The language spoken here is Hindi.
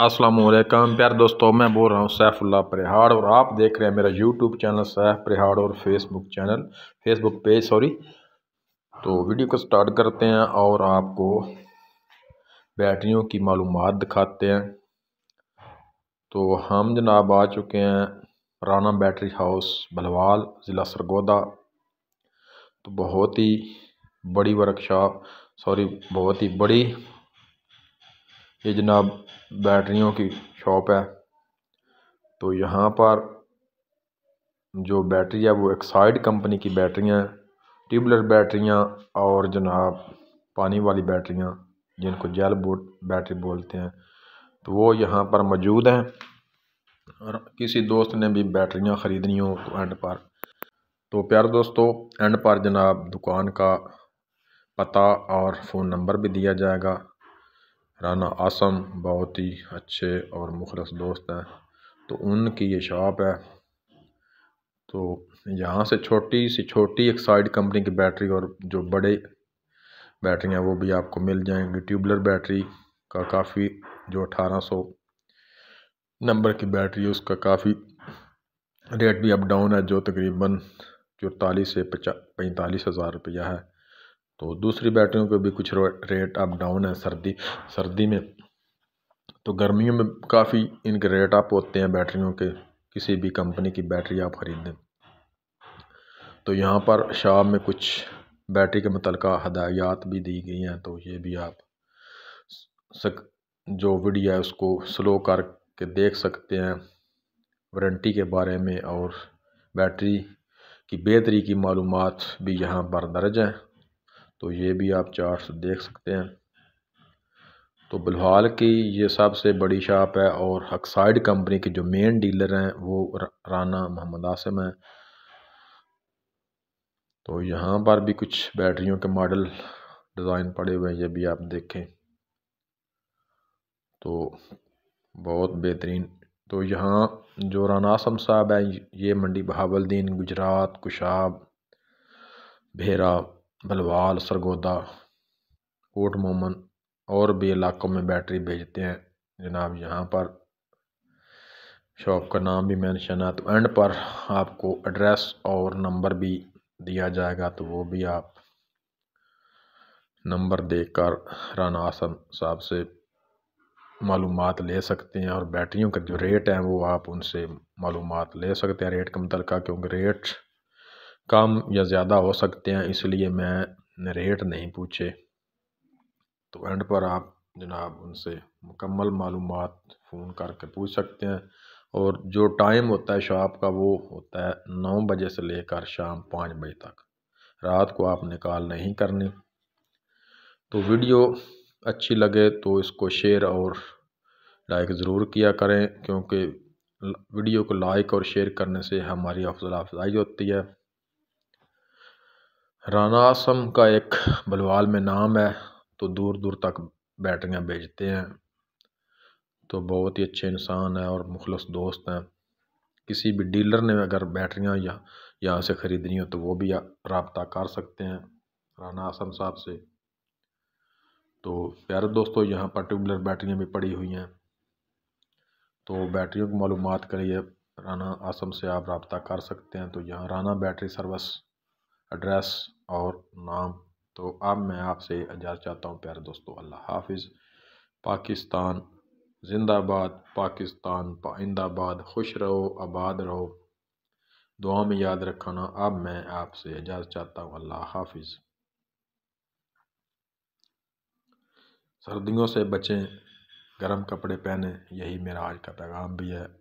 असलम प्यार दोस्तों मैं बोल रहा हूँ सैफुल्ला परिहाड़ और आप देख रहे हैं मेरा यूट्यूब चैनल सैफ परिहाड़ और Facebook channel Facebook page sorry तो वीडियो को स्टार्ट करते हैं और आपको बैटरियों की मालूम दिखाते हैं तो हम जनाब आ चुके हैं राना बैटरी हाउस बलवाल ज़िला सरगोदा तो बहुत ही बड़ी वर्कशॉप सॉरी बहुत ही बड़ी ये जनाब बैटरियों की शॉप है तो यहाँ पर जो बैटरी है वो एक्साइड कंपनी की बैटरियाँ ट्यूबलर बैटरियाँ और जनाब पानी वाली बैटरियाँ जिनको जेल बोट बैटरी बोलते हैं तो वो यहाँ पर मौजूद हैं और किसी दोस्त ने भी बैटरियाँ ख़रीदनी हो तो एंड पर तो प्यार दोस्तों एंड पर जनाब दुकान का पता और फ़ोन नंबर भी दिया जाएगा राना आसम बहुत ही अच्छे और मुखलस दोस्त हैं तो उनकी ये शॉप है तो यहाँ से छोटी सी छोटी एक साइड कंपनी की बैटरी और जो बड़े बैटरी हैं वो भी आपको मिल जाएंगी ट्यूबलर बैटरी का काफ़ी जो 1800 नंबर की बैटरी है उसका काफ़ी रेट भी अप डाउन है जो तकरीबन चौतालीस से पचा पैंतालीस हज़ार रुपया है तो दूसरी बैटरियों के भी कुछ रेट अप डाउन है सर्दी सर्दी में तो गर्मियों में काफ़ी इनके रेट अप होते हैं बैटरियों के किसी भी कंपनी की बैटरी आप ख़रीदें तो यहाँ पर शाम में कुछ बैटरी के मुतल हदायात भी दी गई हैं तो ये भी आप सक जो वीडियो है उसको स्लो करके देख सकते हैं वारंटी के बारे में और बैटरी की बेहतरी की मालूम भी यहाँ पर दर्ज हैं तो ये भी आप चार्ट देख सकते हैं तो बिलहाल की ये सबसे बड़ी शॉप है और हकसाइड कंपनी के जो मेन डीलर हैं वो राना मोहम्मद आसम हैं तो यहाँ पर भी कुछ बैटरियों के मॉडल डिज़ाइन पड़े हुए हैं ये भी आप देखें तो बहुत बेहतरीन तो यहाँ जो राना आसम साहब हैं ये मंडी बहावलद्दीन गुजरात कुशाब भेरा बलवाल सरगोदा कोट मोमन और भी इलाकों में बैटरी भेजते हैं जनाब यहाँ पर शॉप का नाम भी मेंशन है तो एंड पर आपको एड्रेस और नंबर भी दिया जाएगा तो वो भी आप नंबर कर राना आसम साहब से मालूम ले सकते हैं और बैटरियों का जो रेट है वो आप उनसे मालूम ले सकते हैं रेट का मुतल क्योंकि रेट कम या ज़्यादा हो सकते हैं इसलिए मैं रेट नहीं पूछे तो एंड पर आप जनाब उनसे मुकम्मल मालूम फ़ोन करके पूछ सकते हैं और जो टाइम होता है शॉप का वो होता है नौ बजे से लेकर शाम पाँच बजे तक रात को आप निकाल नहीं करनी तो वीडियो अच्छी लगे तो इसको शेयर और लाइक ज़रूर किया करें क्योंकि वीडियो को लाइक और शेयर करने से हमारी अफजल अफजाई होती है राना आसम का एक बलवाल में नाम है तो दूर दूर तक बैटरियाँ भेजते हैं तो बहुत ही अच्छे इंसान हैं और मुखलस दोस्त हैं किसी भी डीलर ने अगर बैटरियाँ यहाँ यहाँ से ख़रीदनी हो तो वो भी रबता कर सकते हैं राना आसम साहब से तो प्यारे दोस्तों यहाँ पर ट्यूबलर बैटरियाँ भी पड़ी हुई हैं तो बैटरियों की मालूम करिए राना आसम से आप रबता कर सकते हैं तो यहाँ राना बैटरी सर्विस एड्रेस और नाम तो अब मैं आपसे इजाज़त चाहता हूँ प्यारे दोस्तों अल्लाह हाफिज़ पाकिस्तान जिंदाबाद पाकिस्तान पाइंदाबाद खुश रहो आबाद रहो दुआ में याद रखना अब मैं आपसे इजाज़त चाहता हूँ अल्लाह हाफिज़ सर्दियों से बचें गर्म कपड़े पहने यही मेरा आज का पैगाम भी है